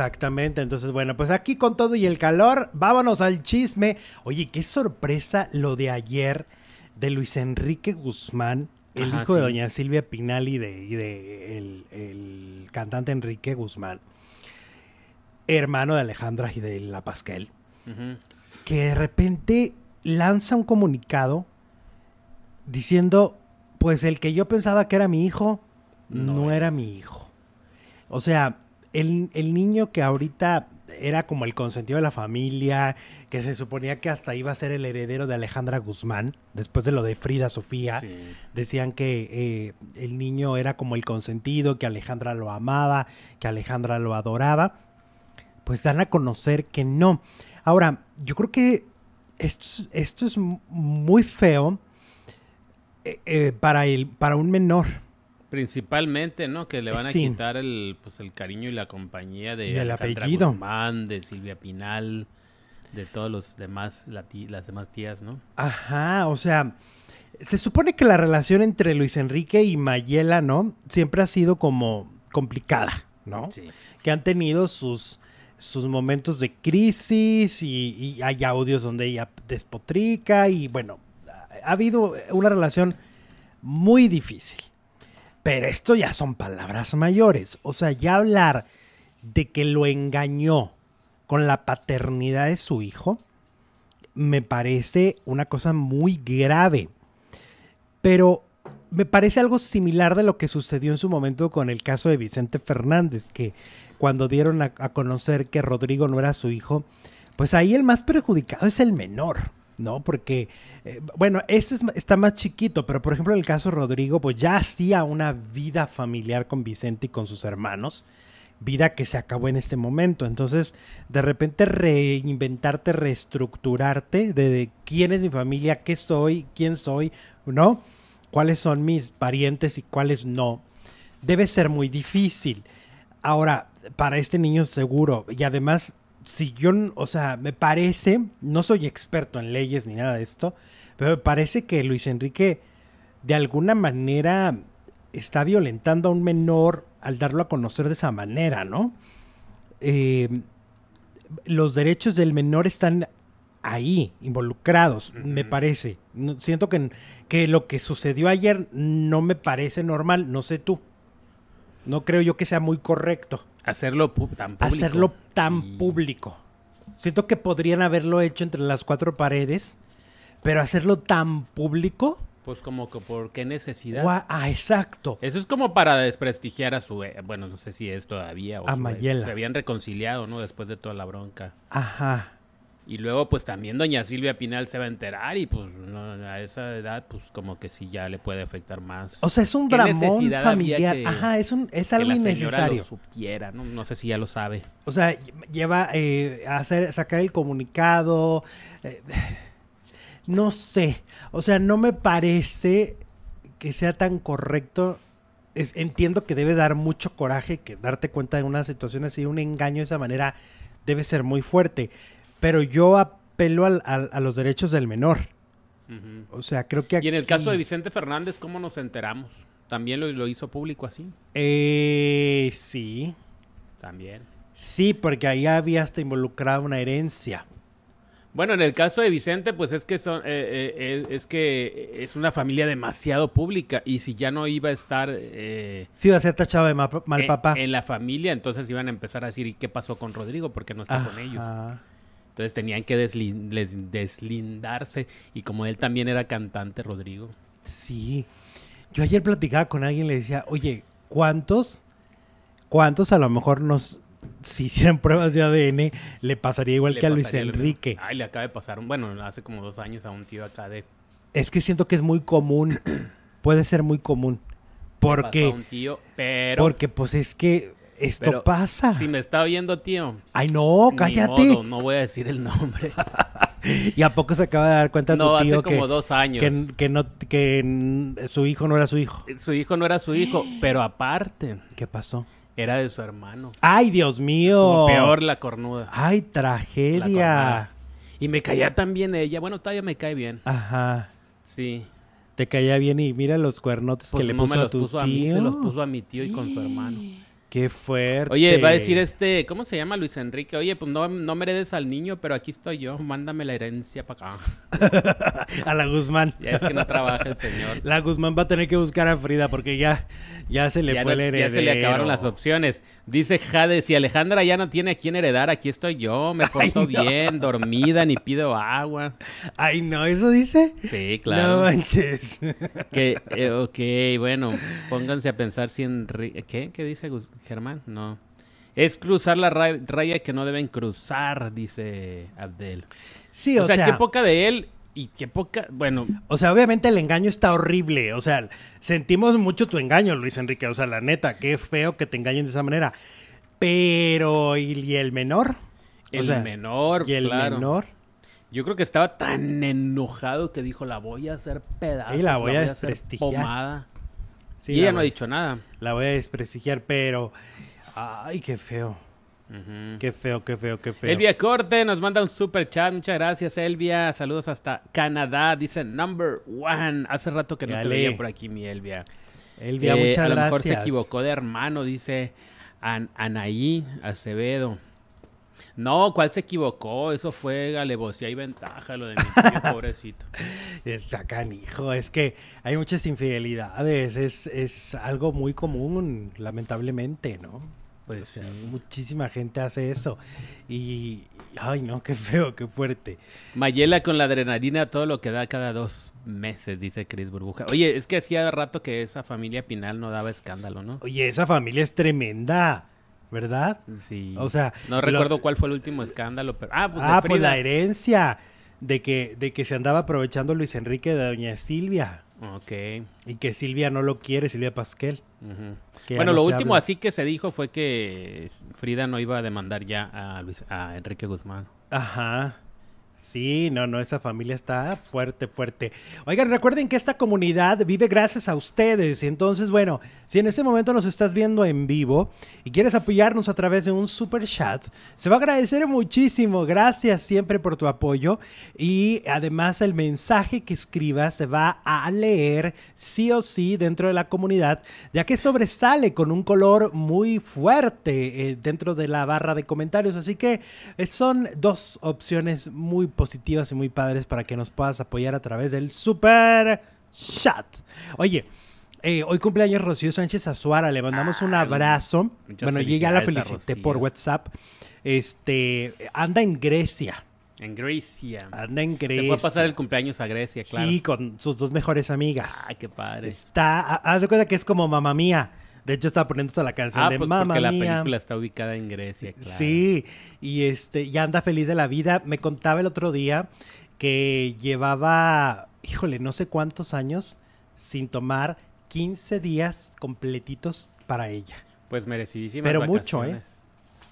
Exactamente, entonces bueno, pues aquí con todo y el calor, vámonos al chisme. Oye, qué sorpresa lo de ayer de Luis Enrique Guzmán, el hijo de doña Silvia Pinal y de, de el, cantante Enrique Guzmán, hermano de Alejandra y de La Pasquel, que de repente lanza un comunicado diciendo, pues el que yo pensaba que era mi hijo, no era mi hijo. O sea, el, niño que ahorita era como el consentido de la familia, que se suponía que hasta iba a ser el heredero de Alejandra Guzmán, después de lo de Frida Sofía, decían que eh, el niño era como el consentido, que Alejandra lo amaba, que Alejandra lo adoraba, pues dan a conocer que no. Ahora, yo creo que esto, es muy feo eh, eh, para, el, para un menor Principalmente, ¿no? Que le van a quitar el, pues, el cariño y la compañía de... el apellido. Guzmán, de Silvia Pinal, de todos los demás, las demás tías, ¿no? Ajá, o sea, se supone que la relación entre Luis Enrique y Mayela, ¿no? Siempre ha sido como complicada, ¿no? Que han tenido sus sus momentos de crisis y, y, hay audios donde ella despotrica y bueno, ha habido una relación muy difícil. Pero esto ya son palabras mayores. O sea, ya hablar de que lo engañó con la paternidad de su hijo, me parece una cosa muy grave. Pero me parece algo similar de lo que sucedió en su momento con el caso de Vicente Fernández, que cuando dieron a, conocer que Rodrigo no era su hijo, pues ahí el más perjudicado es el menor. ¿no? Porque, eh, bueno, este es, está más chiquito, pero por ejemplo en el caso de Rodrigo, pues ya hacía una vida familiar con Vicente y con sus hermanos, vida que se acabó en este momento. Entonces, de repente reinventarte, reestructurarte de quién es mi familia, qué soy, quién soy, ¿no? Cuáles son mis parientes y cuáles no. Debe ser muy difícil. Ahora, para este niño seguro, y además si yo, o sea, me parece, no soy experto en leyes ni nada de esto, pero me parece que Luis Enrique de alguna manera está violentando a un menor al darlo a conocer de esa manera, ¿no? Em, los derechos del menor están ahí, involucrados, me parece. siento que, que lo que sucedió ayer no me parece normal, no sé tú. No creo yo que sea muy correcto. Hacerlo tan público. Hacerlo tan público. Siento que podrían haberlo hecho entre las cuatro paredes, pero hacerlo tan público. Pues como que por qué necesidad. ah, exacto. Eso es como para desprestigiar a su... Eh, bueno, no sé si es todavía. O a eh, Mayela. Se habían reconciliado, ¿no? Después de toda la bronca. Ajá. Y luego, pues también doña Silvia Pinal se va a enterar y pues a esa edad, pues como que sí ya le puede afectar más. O sea, es un dramón familiar. Ajá, es, un, es algo que la innecesario. supiera, ¿no? sé si ya lo sabe. O sea, lleva a eh, hacer, sacar el comunicado. Eh, no sé. O sea, no me parece que sea tan correcto entiendo que debe dar mucho coraje, que darte cuenta de una situación así, un engaño de esa manera debe ser muy fuerte pero yo apelo al, a los derechos del menor. O sea, creo que aquí... Y en el caso de Vicente Fernández, ¿cómo nos enteramos? ¿También lo, lo hizo público así? Eh, sí. También. Sí, porque ahí había hasta involucrada una herencia. Bueno, en el caso de Vicente, pues es que son, eh, eh, es que es una familia demasiado pública y si ya no iba a estar, sí iba a ser tachado de mal, papá en la familia, entonces iban a empezar a decir ¿y qué pasó con Rodrigo? Porque no está con ellos. Entonces tenían que deslindarse. Y como él también era cantante, Rodrigo. Sí. Yo ayer platicaba con alguien y le decía, oye, ¿cuántos? ¿Cuántos a lo mejor nos si hicieran pruebas de ADN, le pasaría igual que a Luis Enrique. Ay, le acaba de pasar, bueno, hace como dos años a un tío acá de... Es que siento que es muy común, puede ser muy común. Porque... tío, pero... Porque pues es que esto pasa. Si me está viendo, tío. Ay, no, cállate. no voy a decir el nombre. ¿Y a poco se acaba de dar cuenta no, tu tío hace como dos años. Que, no, que su hijo no era su hijo? Eh, su hijo no era su hijo, pero aparte. ¿Qué pasó? Era de su hermano. ¡Ay, Dios mío! peor la cornuda. ¡Ay, tragedia! Y me caía también ella. Bueno, todavía me cae bien. Ajá. Sí. Te caía bien y mira los cuernotes que pues le puso, a tu tío. se los puso a mi tío y con su hermano. Qué fuerte. Oye, va a decir este, ¿cómo se llama Luis Enrique? Oye, pues no, no me heredes al niño, pero aquí estoy yo, mándame la herencia para acá. a la Guzmán. Ya es que no trabaja el señor. La Guzmán va a tener que buscar a Frida porque ya, ya se le fue la herencia. Ya se le acabaron las opciones. Dice Jade, si Alejandra ya no tiene a quién heredar, aquí estoy yo, me porto bien, dormida, ni pido agua. Ay, no, ¿eso dice? Sí, claro. No manches. Eh, ok, bueno, pónganse a pensar si en... ¿Qué? ¿Qué dice Guzmán? Germán, no. Es cruzar la raya que no deben cruzar, dice Abdel. Sí, o, o sea, qué poca de él y qué poca, bueno. O sea, obviamente el engaño está horrible, o sea, sentimos mucho tu engaño, Luis Enrique, o sea, la neta, qué feo que te engañen de esa manera. Pero, ¿y, el menor? El menor, ¿y el menor? Yo creo que estaba tan enojado que dijo, la voy a hacer pedazos, Y la voy, a hacer pomada y ella no ha dicho nada. La voy a desprestigiar, pero. Ay, qué feo. Qué feo, qué feo, qué feo. Elvia Corte nos manda un super chat. Muchas gracias, Elvia. Saludos hasta Canadá. Dice number one. Hace rato que no te veía por aquí, mi Elvia. Elvia, eh, muchas gracias. A lo se equivocó de hermano, dice Anaí Acevedo. No, ¿cuál se equivocó? Eso fue alevosía y ventaja, lo de mi tío, pobrecito. Está hijo, es que hay muchas infidelidades, es, es algo muy común, lamentablemente, ¿no? Pues muchísima gente hace eso. Y, ay, no, qué feo, qué fuerte. Mayela con la adrenalina, todo lo que da cada dos meses, dice Chris Burbuja. Oye, es que hacía rato que esa familia Pinal no daba escándalo, ¿no? Oye, esa familia es tremenda. ¿verdad? Sí. O sea, no recuerdo cuál fue el último escándalo, pero ah, pues, ah, pues la herencia de que de que se andaba aprovechando Luis Enrique de doña Silvia. Ok. Y que Silvia no lo quiere, Silvia Pasquel. Bueno, lo último así que se dijo fue que Frida no iba a demandar ya a Luis a Enrique Guzmán. Ajá. Sí, no, no, esa familia está fuerte, fuerte. Oigan, recuerden que esta comunidad vive gracias a ustedes. Entonces, bueno, si en este momento nos estás viendo en vivo y quieres apoyarnos a través de un super chat, se va a agradecer muchísimo. Gracias siempre por tu apoyo. Y además, el mensaje que escribas se va a leer sí o sí dentro de la comunidad, ya que sobresale con un color muy fuerte eh, dentro de la barra de comentarios. Así que eh, son dos opciones muy positivas y muy padres para que nos puedas apoyar a través del super chat. Oye, eh, hoy cumpleaños Rocío Sánchez Azuara, le mandamos un abrazo. Bueno, yo ya la felicité por WhatsApp. Este, anda en Grecia. En Grecia. Anda en Grecia. Se va a pasar el cumpleaños a Grecia, claro. Sí, con sus dos mejores amigas. Ay, qué padre. Está, haz de cuenta que es como mamá mía. De hecho, estaba poniendo toda la canción ah, de pues Porque la película está ubicada en Grecia, Sí, y este, ya anda feliz de la vida. Me contaba el otro día que llevaba, híjole, no sé cuántos años sin tomar 15 días completitos para ella. Pues merecidísima. Pero mucho, ¿eh?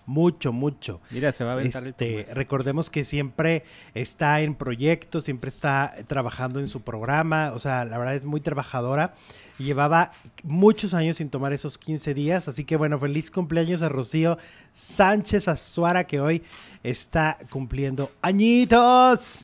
mucho, mucho. Mira, se va a aventar este, Recordemos que siempre está en proyectos, siempre está trabajando en su programa, o sea, la verdad es muy trabajadora. Llevaba muchos años sin tomar esos 15 días, así que bueno, feliz cumpleaños a Rocío Sánchez Azuara que hoy está cumpliendo añitos.